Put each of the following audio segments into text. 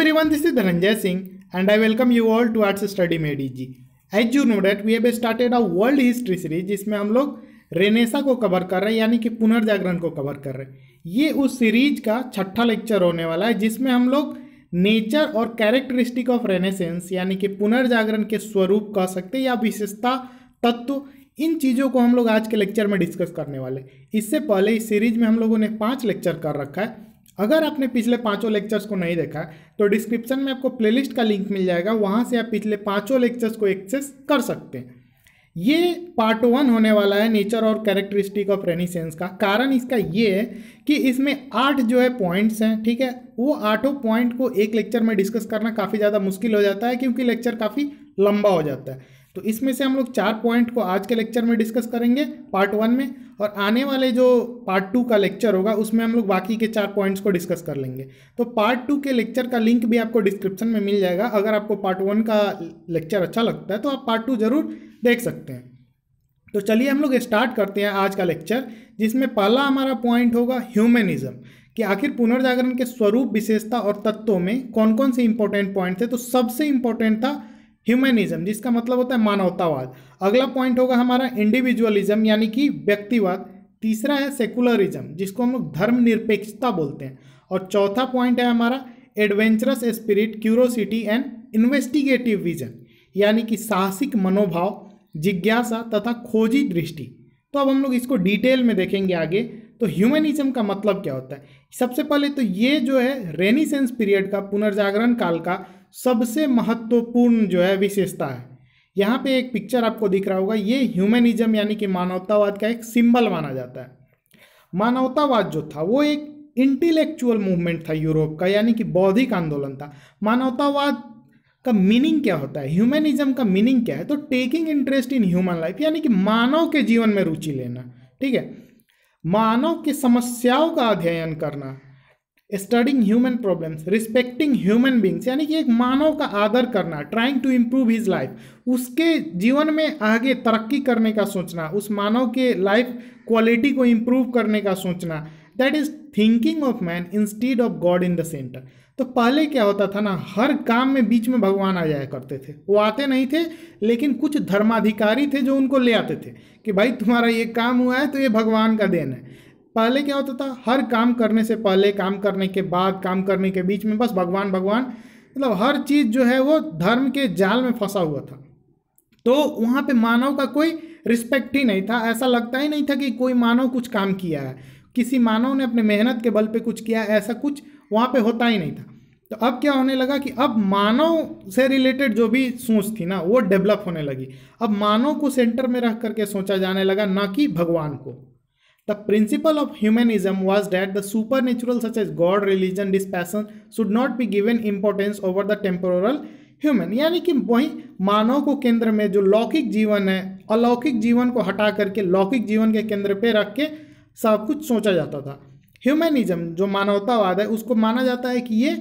everyone, this is Dhananjay Singh and I welcome you all to Arts Study में DG. As you know that we have started a world history series जिसमें हम लोग Renaissance को cover कर रहे हैं यानी कि पुनर्जागरण को कवर कर रहे हैं ये उस सीरीज का छठा लेक्चर होने वाला है जिसमें हम लोग नेचर और कैरेक्टरिस्टिक ऑफ रेनेसेंस यानी कि पुनर्जागरण के स्वरूप कह सकते हैं या विशेषता तत्व इन चीज़ों को हम लोग आज के लेक्चर में डिस्कस करने वाले इससे पहले इस सीरीज में हम लोगों ने पाँच लेक्चर कर रखा है अगर आपने पिछले पांचों लेक्चर्स को नहीं देखा तो डिस्क्रिप्शन में आपको प्लेलिस्ट का लिंक मिल जाएगा वहाँ से आप पिछले पांचों लेक्चर्स को एक्सेस कर सकते हैं ये पार्ट वन होने वाला है नेचर और कैरेक्टरिस्टिक ऑफ रेनिसेंस का कारण इसका ये है कि इसमें आठ जो है पॉइंट्स हैं ठीक है वो आठों पॉइंट को एक लेक्चर में डिस्कस करना काफ़ी ज़्यादा मुश्किल हो जाता है क्योंकि लेक्चर काफ़ी लंबा हो जाता है तो इसमें से हम लोग चार पॉइंट को आज के लेक्चर में डिस्कस करेंगे पार्ट वन में और आने वाले जो पार्ट टू का लेक्चर होगा उसमें हम लोग बाकी के चार पॉइंट्स को डिस्कस कर लेंगे तो पार्ट टू के लेक्चर का लिंक भी आपको डिस्क्रिप्शन में मिल जाएगा अगर आपको पार्ट वन का लेक्चर अच्छा लगता है तो आप पार्ट टू ज़रूर देख सकते हैं तो चलिए हम लोग स्टार्ट करते हैं आज का लेक्चर जिसमें पहला हमारा पॉइंट होगा ह्यूमेनिज्म कि आखिर पुनर्जागरण के स्वरूप विशेषता और तत्वों में कौन कौन से इंपॉर्टेंट पॉइंट थे तो सबसे इम्पोर्टेंट था ह्यूमनिज्म जिसका मतलब होता है मानवतावाद अगला पॉइंट होगा हमारा इंडिविजुअलिज्म यानी कि व्यक्तिवाद तीसरा है सेकुलरिज्म जिसको हम लोग धर्मनिरपेक्षता बोलते हैं और चौथा पॉइंट है हमारा adventurous spirit curiosity and investigative vision यानी कि साहसिक मनोभाव जिज्ञासा तथा खोजी दृष्टि तो अब हम लोग इसको डिटेल में देखेंगे आगे तो ह्यूमनिज्म का मतलब क्या होता है सबसे पहले तो ये जो है रेनिसेंस पीरियड का पुनर्जागरण काल का सबसे महत्वपूर्ण जो है विशेषता है यहाँ पे एक पिक्चर आपको दिख रहा होगा ये ह्यूमनिज्म यानी कि मानवतावाद का एक सिंबल माना जाता है मानवतावाद जो था वो एक इंटेलेक्चुअल मूवमेंट था यूरोप का यानी कि बौद्धिक आंदोलन था मानवतावाद का मीनिंग क्या होता है ह्यूमनिज्म का मीनिंग क्या है तो taking interest in human life यानी कि मानव के जीवन में रुचि लेना ठीक है मानव की समस्याओं का अध्ययन करना studying human problems respecting human beings यानी कि एक मानव का आदर करना trying to improve his life उसके जीवन में आगे तरक्की करने का सोचना उस मानव के लाइफ क्वालिटी को इम्प्रूव करने का सोचना that is thinking of man instead of God in the centre तो पहले क्या होता था ना हर काम में बीच में भगवान आ जाया करते थे वो आते नहीं थे लेकिन कुछ धर्माधिकारी थे जो उनको ले आते थे कि भाई तुम्हारा ये काम हुआ है तो ये भगवान का देन है पहले क्या होता था हर काम करने से पहले काम करने के बाद काम करने के बीच में बस भगवान भगवान मतलब हर चीज़ जो है वो धर्म के जाल में फंसा हुआ था तो वहाँ पे मानव का कोई रिस्पेक्ट ही नहीं था ऐसा लगता ही नहीं था कि कोई मानव कुछ काम किया है किसी मानव ने अपने मेहनत के बल पे कुछ किया ऐसा कुछ वहाँ पे होता ही नहीं था तो अब क्या होने लगा कि अब मानव से रिलेटेड जो भी सोच थी ना वो डेवलप होने लगी अब मानव को सेंटर में रख करके सोचा जाने लगा ना कि भगवान को the principle of humanism was that the supernatural such as God religion dispassion should not be given importance over the temporal human यानी कि वही मानव को केंद्र में जो लौकिक जीवन है अलौकिक जीवन को हटा करके लौकिक जीवन के केंद्र पे रख के सब कुछ सोचा जाता था ह्यूमैनिज्म जो मानवतावाद है उसको माना जाता है कि ये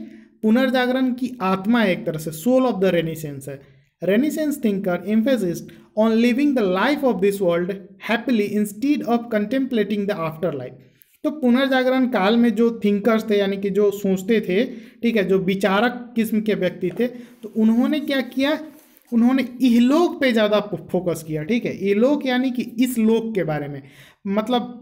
पुनर्जागरण की आत्मा है एक तरह से सोल ऑफ द रेनिसेंस है Renaissance thinker emphasis on living the life of this world happily instead of contemplating the after life तो पुनर्जागरण काल में जो थिंकर्स थे यानी कि जो सोचते थे ठीक है जो विचारक किस्म के व्यक्ति थे तो उन्होंने क्या किया उन्होंने इहलोक पे ज़्यादा फोकस किया ठीक है इहलोक यानी कि इस लोक के बारे में मतलब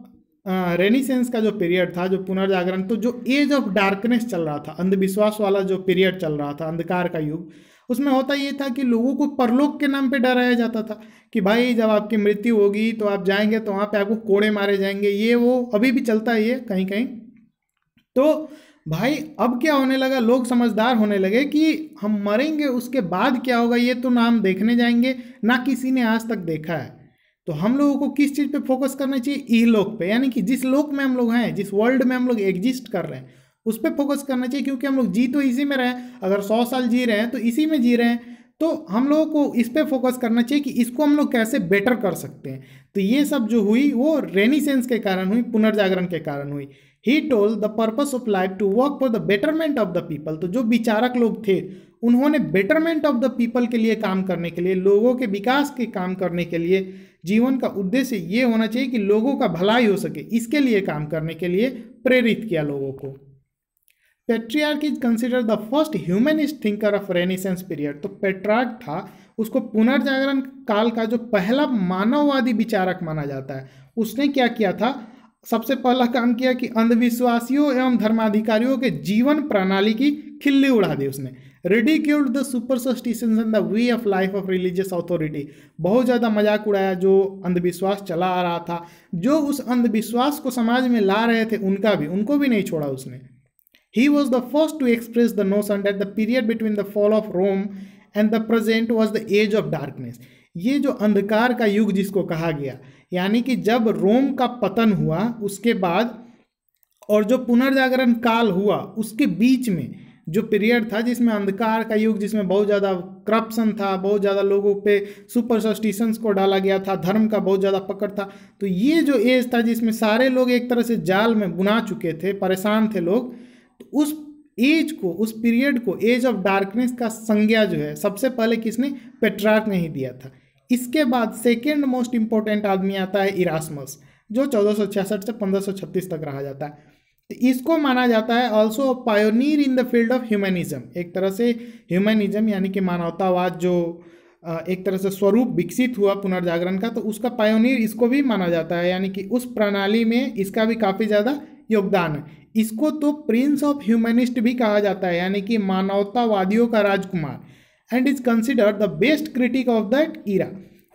रेनिसेंस का जो पीरियड था जो पुनर्जागरण तो जो एज ऑफ डार्कनेस चल रहा था अंधविश्वास वाला जो पीरियड चल रहा था अंधकार का युग उसमें होता ये था कि लोगों को परलोक के नाम पे डराया जाता था कि भाई जब आपकी मृत्यु होगी तो आप जाएंगे तो वहाँ पे आपको कोड़े मारे जाएंगे ये वो अभी भी चलता है ये कहीं कहीं तो भाई अब क्या होने लगा लोग समझदार होने लगे कि हम मरेंगे उसके बाद क्या होगा ये तो नाम देखने जाएंगे ना किसी ने आज तक देखा है तो हम लोगों को किस चीज़ पे फोकस करना चाहिए ई लोक पे यानी कि जिस लोक में हम लोग हैं जिस वर्ल्ड में हम लोग एग्जिस्ट कर रहे हैं उस पर फोकस करना चाहिए क्योंकि हम लोग जी तो इसी में रहे अगर सौ साल जी रहे हैं तो इसी में जी रहे हैं तो हम लोगों को इस पर फोकस करना चाहिए कि इसको हम लोग कैसे बेटर कर सकते हैं तो ये सब जो हुई वो रेनी के कारण हुई पुनर्जागरण के कारण हुई he told the purpose of life to work for the betterment of the people तो जो विचारक लोग थे उन्होंने बेटरमेंट ऑफ द पीपल के लिए काम करने के लिए लोगों के विकास के काम करने के लिए जीवन का उद्देश्य ये होना चाहिए कि लोगों का भलाई हो सके इसके लिए काम करने के लिए प्रेरित किया लोगों को Petrarch is consider the first humanist thinker of Renaissance period तो पेट्रार्क था उसको पुनर्जागरण काल का जो पहला मानववादी विचारक माना जाता है उसने क्या किया था सबसे पहला काम किया कि अंधविश्वासियों एवं धर्माधिकारियों के जीवन प्रणाली की खिल्ली उड़ा दी उसने ridiculed the superstitions in the way of life of religious authority बहुत ज़्यादा मजाक उड़ाया जो अंधविश्वास चला आ रहा था जो उस अंधविश्वास को समाज में ला रहे थे उनका भी उनको भी नहीं छोड़ा उसने he was the first to express the sentiment the period between the fall of Rome and the present was the age of darkness ये जो अंधकार का युग जिसको कहा गया यानी कि जब रोम का पतन हुआ उसके बाद और जो पुनर्जागरण काल हुआ उसके बीच में जो पीरियड था जिसमें अंधकार का युग जिसमें बहुत ज़्यादा करप्शन था बहुत ज़्यादा लोगों पे सुपर सस्टिशंस को डाला गया था धर्म का बहुत ज़्यादा पकड़ था तो ये जो एज था जिसमें सारे लोग एक तरह से जाल में बुना चुके थे परेशान थे लोग तो उस एज को उस पीरियड को एज ऑफ डार्कनेस का संज्ञा जो है सबसे पहले किसने पेट्रार्क ने ही दिया था इसके बाद सेकेंड मोस्ट इम्पोर्टेंट आदमी आता है इरासमस जो चौदह से पंद्रह तक रहा जाता है तो इसको माना जाता है also pioneer in the field of humanism एक तरह से ह्यूमनिज्म यानी कि मानवतावाद जो एक तरह से स्वरूप विकसित हुआ पुनर्जागरण का तो उसका पायोनियर इसको भी माना जाता है यानी कि उस प्रणाली में इसका भी काफ़ी ज़्यादा योगदान है इसको तो प्रिंस ऑफ ह्यूमनिस्ट भी कहा जाता है यानी कि मानवतावादियों का राजकुमार and is consider the best critic of that era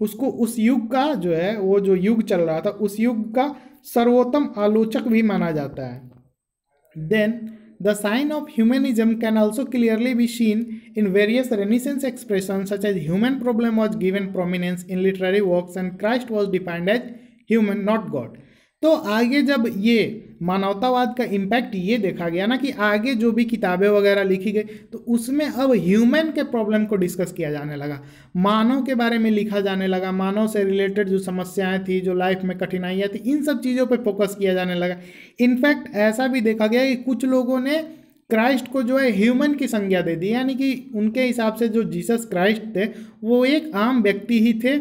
उसको उस युग का जो है वो जो युग चल रहा था उस युग का सर्वोत्तम आलोचक भी माना जाता है Then, the sign of humanism can also clearly be seen in various Renaissance expressions such as human problem was given prominence in literary works and Christ was defined as human, not God. तो आगे जब ये मानवतावाद का impact ये देखा गया ना कि आगे जो भी किताबें वगैरह लिखी गई तो उसमें अब ह्यूमन के प्रॉब्लम को डिस्कस किया जाने लगा मानव के बारे में लिखा जाने लगा मानव से रिलेटेड जो समस्याएं थी जो लाइफ में कठिनाइयाँ थी इन सब चीज़ों पर फोकस किया जाने लगा इनफैक्ट ऐसा भी देखा गया कि कुछ लोगों ने क्राइस्ट को जो है ह्यूमन की संज्ञा दे दी यानी कि उनके हिसाब से जो जीसस क्राइस्ट थे वो एक आम व्यक्ति ही थे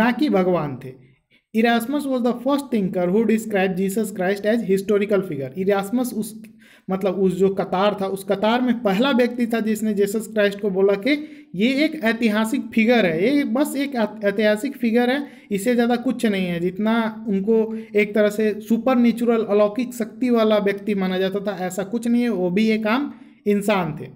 ना कि भगवान थे Erasmus was the first thinker who describe Jesus Christ as historical figure Erasmus उस मतलब उस जो कतार था उस कतार में पहला व्यक्ति था जिसने जीसस क्राइस्ट को बोला कि ये एक ऐतिहासिक फिगर है ये बस एक ऐतिहासिक फिगर है इससे ज़्यादा कुछ नहीं है जितना उनको एक तरह से सुपर नेचुरल अलौकिक शक्ति वाला व्यक्ति माना जाता था ऐसा कुछ नहीं है वो भी एक आम इंसान थे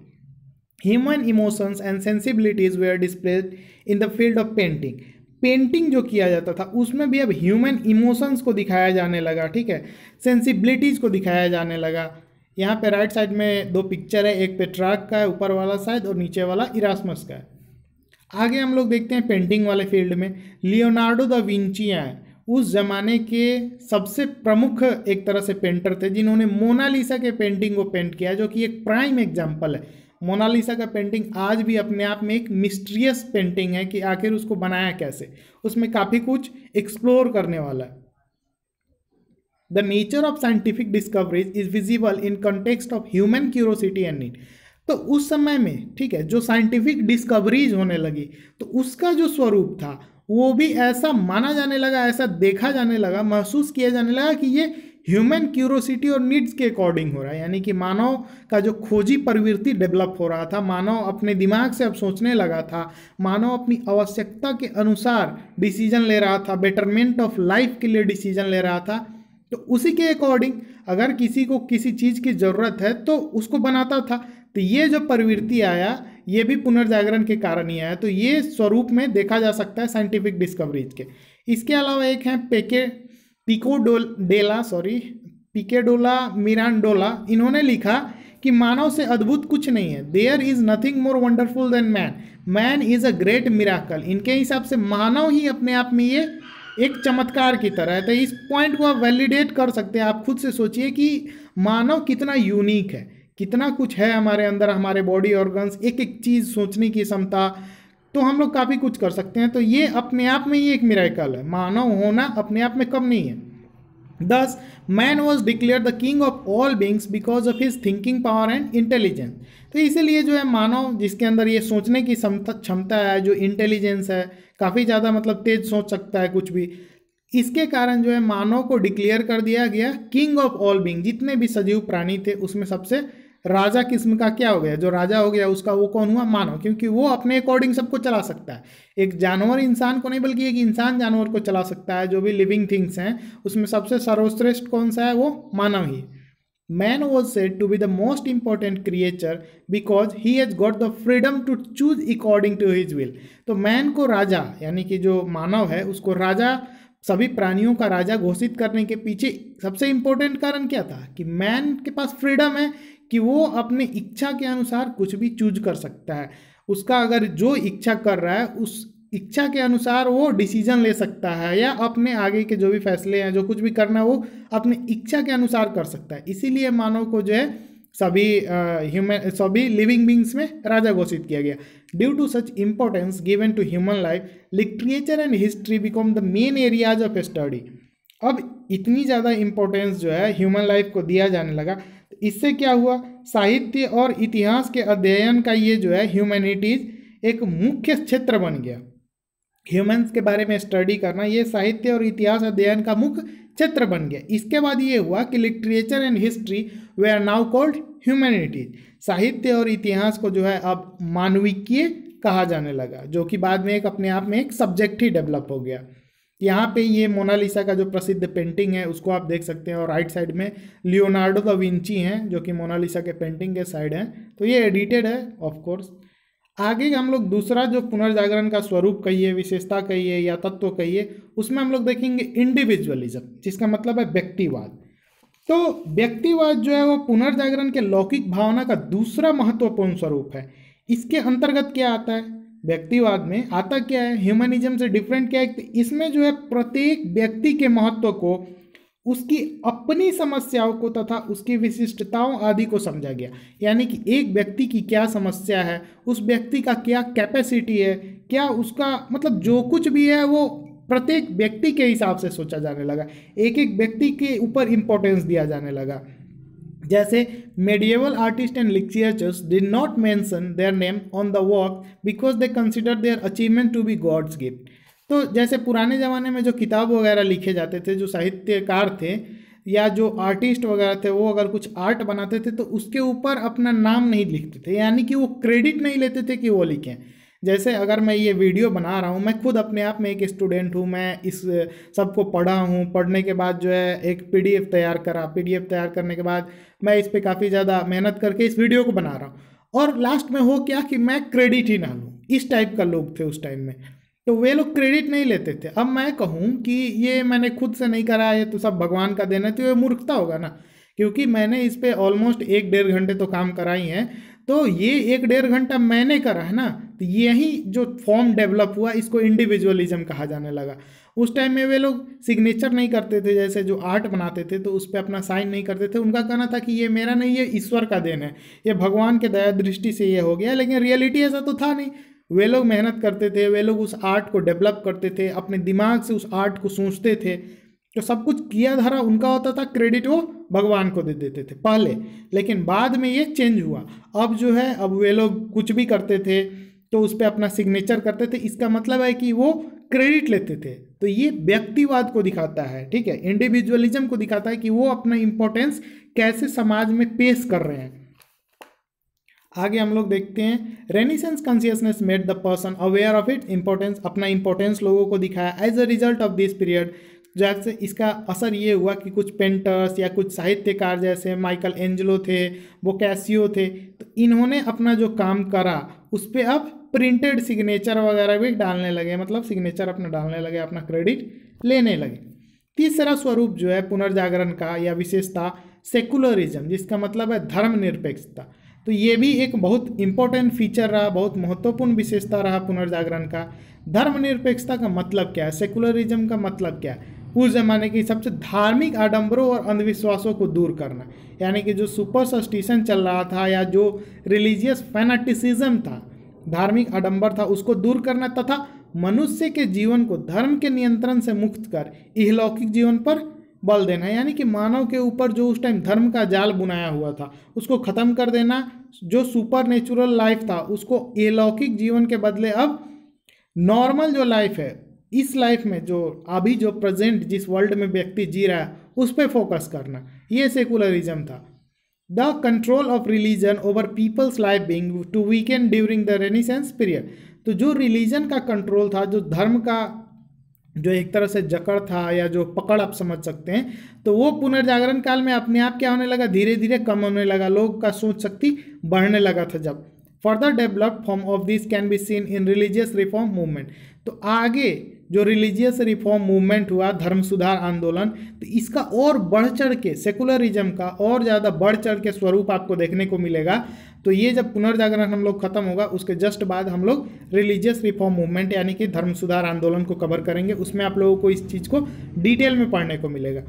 human emotions and sensibilities were displayed in the field of painting painting जो किया जाता था उसमें भी अब ह्यूमन इमोशंस को दिखाया जाने लगा ठीक है सेंसिबिलिटीज़ को दिखाया जाने लगा यहाँ पे राइट साइड में दो पिक्चर है एक पे ट्रक का है ऊपर वाला साइड और नीचे वाला इरासमस का है आगे हम लोग देखते हैं पेंटिंग वाले फील्ड में लियोनार्डो द विंचिया उस ज़माने के सबसे प्रमुख एक तरह से पेंटर थे जिन्होंने मोनालिसा के पेंटिंग को पेंट किया जो कि एक प्राइम एग्जाम्पल है मोनालिसा का पेंटिंग आज भी अपने आप में एक मिस्ट्रियस पेंटिंग है कि आखिर उसको बनाया कैसे उसमें काफ़ी कुछ एक्सप्लोर करने वाला है the nature of scientific discoveries is visible in context of human curiosity and need तो उस समय में ठीक है जो साइंटिफिक डिस्कवरीज होने लगी तो उसका जो स्वरूप था वो भी ऐसा माना जाने लगा ऐसा देखा जाने लगा महसूस किया जाने लगा कि ये ह्यूमन क्यूरोसिटी और नीड्स के अकॉर्डिंग हो रहा है यानी कि मानव का जो खोजी प्रवृत्ति डेवलप हो रहा था मानव अपने दिमाग से अब सोचने लगा था मानव अपनी आवश्यकता के अनुसार डिसीजन ले रहा था बेटरमेंट ऑफ लाइफ के लिए डिसीजन ले रहा था तो उसी के अकॉर्डिंग अगर किसी को किसी चीज़ की ज़रूरत है तो उसको बनाता था तो ये जो प्रवृत्ति आया ये भी पुनर्जागरण के कारण ही आया तो ये स्वरूप में देखा जा सकता है साइंटिफिक डिस्कवरीज के इसके अलावा एक है पेके पिको डेला सॉरी पिकेडोला मिरांडोला इन्होंने लिखा कि मानव से अद्भुत कुछ नहीं है there is nothing more wonderful than man man is a great miracle इनके हिसाब से मानव ही अपने आप में ये एक चमत्कार की तरह है तो इस पॉइंट को आप वैलिडेट कर सकते हैं आप खुद से सोचिए कि मानव कितना यूनिक है कितना कुछ है हमारे अंदर हमारे बॉडी ऑर्गन्स एक एक चीज़ सोचने की क्षमता तो हम लोग काफ़ी कुछ कर सकते हैं तो ये अपने आप में ही एक मिराकल है मानव होना अपने आप में कम नहीं है thus man was declare the king of all beings because of his thinking power and intelligence तो इसीलिए जो है मानव जिसके अंदर ये सोचने की क्षमता है जो इंटेलिजेंस है काफ़ी ज़्यादा मतलब तेज सोच सकता है कुछ भी इसके कारण जो है मानव को डिक्लेयर कर दिया गया किंग ऑफ ऑल बींग जितने भी सजीव प्राणी थे उसमें सबसे राजा किस्म का क्या हो गया जो राजा हो गया उसका वो कौन हुआ मानव क्योंकि वो अपने अकॉर्डिंग सबको चला सकता है एक जानवर इंसान को नहीं बल्कि एक इंसान जानवर को चला सकता है जो भी लिविंग थिंग्स हैं उसमें सबसे सर्वश्रेष्ठ कौन सा है वो मानव ही man was said to be the most important creature because he has got the freedom to choose according to his will तो मैन को राजा यानी कि जो मानव है उसको राजा सभी प्राणियों का राजा घोषित करने के पीछे सबसे इंपॉर्टेंट कारण क्या था कि मैन के पास फ्रीडम है कि वो अपने इच्छा के अनुसार कुछ भी चूज कर सकता है उसका अगर जो इच्छा कर रहा है उस इच्छा के अनुसार वो डिसीजन ले सकता है या अपने आगे के जो भी फैसले हैं जो कुछ भी करना है वो अपने इच्छा के अनुसार कर सकता है इसीलिए मानव को जो है सभी ह्यूमन सभी लिविंग बींग्स में राजा घोषित किया गया due to such importance given to human life literature and history become the main areas of study अब इतनी ज़्यादा इम्पोर्टेंस जो है ह्यूमन लाइफ को दिया जाने लगा इससे क्या हुआ साहित्य और इतिहास के अध्ययन का ये जो है ह्यूमैनिटीज़ एक मुख्य क्षेत्र बन गया ह्यूमन्स के बारे में स्टडी करना ये साहित्य और इतिहास अध्ययन का मुख्य क्षेत्र बन गया इसके बाद ये हुआ कि literature and history they are now called humanities साहित्य और इतिहास को जो है अब मानविकीय कहा जाने लगा जो कि बाद में एक अपने आप में एक सब्जेक्ट ही डेवलप हो गया यहाँ पे ये मोनालिसा का जो प्रसिद्ध पेंटिंग है उसको आप देख सकते हैं और राइट साइड में लियोनार्डो द विंची हैं जो कि मोनालिसा के पेंटिंग के साइड हैं तो ये एडिटेड है ऑफ कोर्स आगे हम लोग दूसरा जो पुनर्जागरण का स्वरूप कहिए विशेषता कहिए या तत्व कहिए उसमें हम लोग देखेंगे इंडिविजुअलिज्म जिसका मतलब है व्यक्तिवाद तो व्यक्तिवाद जो है वो पुनर्जागरण के लौकिक भावना का दूसरा महत्वपूर्ण स्वरूप है इसके अंतर्गत क्या आता है व्यक्तिवाद में आता क्या है ह्यूमनिज्म से डिफरेंट क्या है इसमें जो है प्रत्येक व्यक्ति के महत्व को उसकी अपनी समस्याओं को तथा उसकी विशिष्टताओं आदि को समझा गया यानी कि एक व्यक्ति की क्या समस्या है उस व्यक्ति का क्या कैपेसिटी है क्या उसका मतलब जो कुछ भी है वो प्रत्येक व्यक्ति के हिसाब से सोचा जाने लगा एक एक व्यक्ति के ऊपर इम्पोर्टेंस दिया जाने लगा जैसे medieval artists and lectures did not mention their name on the work because they consider their achievement to be God's gift तो जैसे पुराने ज़माने में जो किताब वगैरह लिखे जाते थे जो साहित्यकार थे या जो आर्टिस्ट वगैरह थे वो अगर कुछ आर्ट बनाते थे तो उसके ऊपर अपना नाम नहीं लिखते थे यानी कि वो क्रेडिट नहीं लेते थे कि वो लिखें जैसे अगर मैं ये वीडियो बना रहा हूँ मैं खुद अपने आप में एक स्टूडेंट हूँ मैं इस सबको पढ़ा हूँ पढ़ने के बाद जो है एक पीडीएफ तैयार करा पीडीएफ तैयार करने के बाद मैं इस पर काफ़ी ज़्यादा मेहनत करके इस वीडियो को बना रहा हूँ और लास्ट में हो क्या कि मैं क्रेडिट ही ना लूँ इस टाइप का लोग थे उस टाइम में तो वे लोग क्रेडिट नहीं लेते थे अब मैं कहूँ कि ये मैंने खुद से नहीं करा ये तो सब भगवान का देना तो ये मूर्खता होगा ना क्योंकि मैंने इस पर ऑलमोस्ट एक डेढ़ घंटे तो काम कराई हैं तो ये एक डेढ़ घंटा मैंने करा है ना तो यही जो फॉर्म डेवलप हुआ इसको इंडिविजुअलिज्म कहा जाने लगा उस टाइम में वे लोग सिग्नेचर नहीं करते थे जैसे जो आर्ट बनाते थे तो उस पर अपना साइन नहीं करते थे उनका कहना था कि ये मेरा नहीं ये ईश्वर का देन है ये भगवान के दया दृष्टि से ये हो गया लेकिन रियलिटी ऐसा तो था नहीं वे लोग मेहनत करते थे वे लोग उस आर्ट को डेवलप करते थे अपने दिमाग से उस आर्ट को सोचते थे तो सब कुछ किया धारा उनका होता था क्रेडिट वो भगवान को दे देते थे पहले लेकिन बाद में ये चेंज हुआ अब जो है अब वे लोग कुछ भी करते थे तो उस पर अपना सिग्नेचर करते थे इसका मतलब है कि वो क्रेडिट लेते थे तो ये व्यक्तिवाद को दिखाता है ठीक है इंडिविजुअलिज्म को दिखाता है कि वो अपना इंपॉर्टेंस कैसे समाज में पेश कर रहे हैं आगे हम लोग देखते हैं Renaissance consciousness made the person aware of it importance अपना इंपॉर्टेंस लोगों को दिखाया as a result of this period जैसे इसका असर ये हुआ कि कुछ पेंटर्स या कुछ साहित्यकार जैसे माइकल एंजलो थे वो कैसियो थे तो इन्होंने अपना जो काम करा उस पर अब प्रिंटेड सिग्नेचर वगैरह भी डालने लगे मतलब सिग्नेचर अपना डालने लगे अपना क्रेडिट लेने लगे तीसरा स्वरूप जो है पुनर्जागरण का या विशेषता सेकुलरिज्म जिसका मतलब है धर्मनिरपेक्षता तो ये भी एक बहुत इंपॉर्टेंट फीचर रहा बहुत महत्वपूर्ण विशेषता रहा पुनर्जागरण का धर्मनिरपेक्षता का मतलब क्या है सेकुलरिज्म का मतलब क्या है उस जमाने की सबसे धार्मिक आडंबरों और अंधविश्वासों को दूर करना यानी कि जो सुपरस्टिशन चल रहा था या जो रिलीजियस फैनाटिसिज्म था धार्मिक आडंबर था उसको दूर करना तथा मनुष्य के जीवन को धर्म के नियंत्रण से मुक्त कर इहलौकिक जीवन पर बल देना यानी कि मानव के ऊपर जो उस टाइम धर्म का जाल बुनाया हुआ था उसको ख़त्म कर देना जो सुपर नेचुरल लाइफ था उसको अलौकिक जीवन के बदले अब नॉर्मल जो लाइफ है इस लाइफ में जो अभी जो प्रेजेंट जिस वर्ल्ड में व्यक्ति जी रहा है उस पर फोकस करना ये सेकुलरिज्म था the control of religion over people's life being too weakened during the Renaissance period तो जो रिलीजन का कंट्रोल था जो धर्म का जो एक तरह से जकड़ था या जो पकड़ आप समझ सकते हैं तो वो पुनर्जागरण काल में अपने आप क्या होने लगा धीरे धीरे कम होने लगा लोग का सोच शक्ति बढ़ने लगा था जब further develop form of this can be seen in religious reform movement तो आगे जो रिलीजियस रिफॉर्म मूवमेंट हुआ धर्म सुधार आंदोलन तो इसका और बढ़ चढ़ के सेकुलरिज्म का और ज़्यादा बढ़ चढ़ के स्वरूप आपको देखने को मिलेगा तो ये जब पुनर्जागरण हम लोग खत्म होगा उसके जस्ट बाद हम लोग रिलीजियस रिफॉर्म मूवमेंट यानी कि धर्म सुधार आंदोलन को कवर करेंगे उसमें आप लोगों को इस चीज़ को डिटेल में पढ़ने को मिलेगा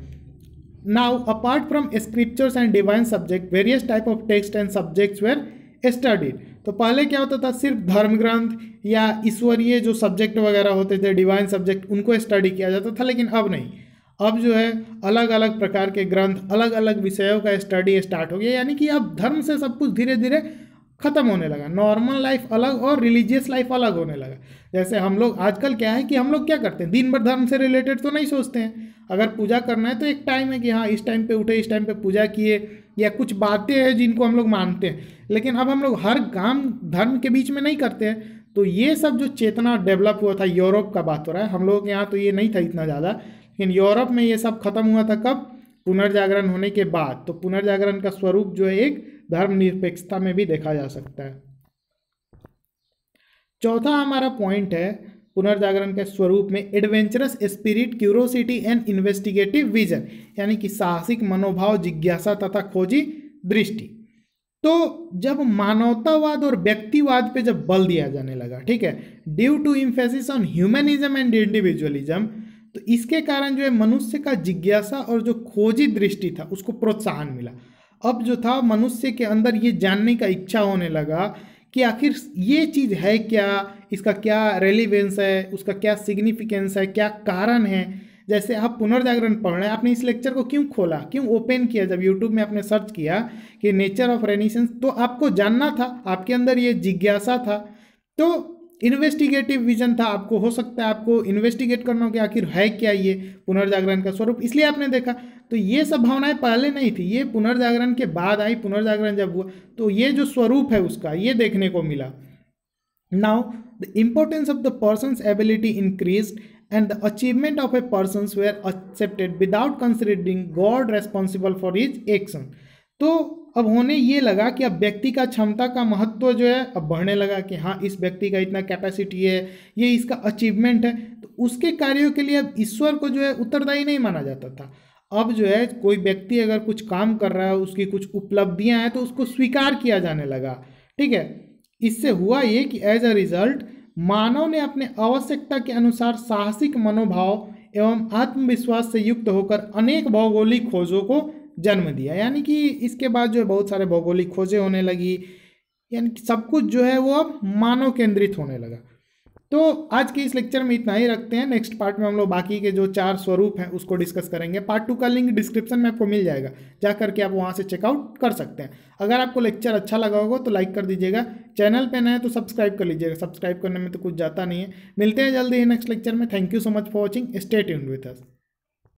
now apart from scriptures and divine subject various type of text and subjects were studied तो पहले क्या होता था सिर्फ धर्म ग्रंथ या ईश्वरीय जो सब्जेक्ट वगैरह होते थे डिवाइन सब्जेक्ट उनको स्टडी किया जाता था लेकिन अब नहीं अब जो है अलग अलग प्रकार के ग्रंथ अलग अलग विषयों का स्टडी स्टार्ट हो गया यानी कि अब धर्म से सब कुछ धीरे धीरे ख़त्म होने लगा नॉर्मल लाइफ अलग और रिलीजियस लाइफ अलग होने लगा जैसे हम लोग आजकल क्या है कि हम लोग क्या करते हैं दिन भर धर्म से रिलेटेड तो नहीं सोचते हैं अगर पूजा करना है तो एक टाइम है कि हाँ इस टाइम पे उठे इस टाइम पे पूजा किए या कुछ बातें हैं जिनको हम लोग मानते हैं लेकिन अब हम लोग हर काम धर्म के बीच में नहीं करते हैं तो ये सब जो चेतना डेवलप हुआ था यूरोप का बात हो रहा है हम लोगों के यहाँ तो ये नहीं था इतना ज़्यादा लेकिन यूरोप में ये सब खत्म हुआ था कब पुनर्जागरण होने के बाद तो पुनर्जागरण का स्वरूप जो है एक धर्मनिरपेक्षता में भी देखा जा सकता है चौथा हमारा पॉइंट है पुनर्जागरण के स्वरूप में adventurous spirit curiosity and investigative vision यानी कि साहसिक मनोभाव जिज्ञासा तथा खोजी दृष्टि तो जब मानवतावाद और व्यक्तिवाद पे जब बल दिया जाने लगा ठीक है due to emphasis on humanism and individualism तो इसके कारण जो है मनुष्य का जिज्ञासा और जो खोजी दृष्टि था उसको प्रोत्साहन मिला अब जो था मनुष्य के अंदर ये जानने का इच्छा होने लगा कि आखिर ये चीज़ है क्या इसका क्या रेलिवेंस है उसका क्या सिग्निफिकेंस है क्या कारण है जैसे आप पुनर्जागरण पढ़ रहे हैं आपने इस लेक्चर को क्यों खोला क्यों ओपन किया जब यूट्यूब में आपने सर्च किया कि नेचर ऑफ रेनिसेंस तो आपको जानना था आपके अंदर ये जिज्ञासा था तो इन्वेस्टिगेटिव विजन था आपको हो सकता है आपको इन्वेस्टिगेट करना हो कि आखिर है क्या ये पुनर्जागरण का स्वरूप इसलिए आपने देखा तो ये सब भावनाएं पहले नहीं थी ये पुनर्जागरण के बाद आई पुनर्जागरण जब हुआ तो ये जो स्वरूप है उसका ये देखने को मिला now the importance of the person ability increase and the achievement of a person were accepted without considering God responsible for his action तो अब होने ये लगा कि अब व्यक्ति का क्षमता का महत्व जो है अब बढ़ने लगा कि हाँ इस व्यक्ति का इतना कैपेसिटी है ये इसका अचीवमेंट है तो उसके कार्यों के लिए अब ईश्वर को जो है उत्तरदायी नहीं माना जाता था अब जो है कोई व्यक्ति अगर कुछ काम कर रहा है उसकी कुछ उपलब्धियां हैं तो उसको स्वीकार किया जाने लगा ठीक है इससे हुआ ये कि एज अ रिजल्ट मानव ने अपने आवश्यकता के अनुसार साहसिक मनोभाव एवं आत्मविश्वास से युक्त होकर अनेक भौगोलिक खोजों को जन्म दिया यानी कि इसके बाद जो है बहुत सारे भौगोलिक खोजें होने लगी यानी सब कुछ जो है वो अब मानव केंद्रित होने लगा तो आज के इस लेक्चर में इतना ही रखते हैं नेक्स्ट पार्ट में हम लोग बाकी के जो चार स्वरूप हैं उसको डिस्कस करेंगे पार्ट टू का लिंक डिस्क्रिप्शन में आपको मिल जाएगा जा करके आप वहाँ से चेकआउट कर सकते हैं अगर आपको लेक्चर अच्छा लगा होगा तो लाइक कर दीजिएगा चैनल पर नए तो सब्सक्राइब कर लीजिएगा सब्सक्राइब करने में तो कुछ जाता नहीं है मिलते हैं जल्दी ही नेक्स्ट लेक्चर में thank you so much for watching stay tuned with us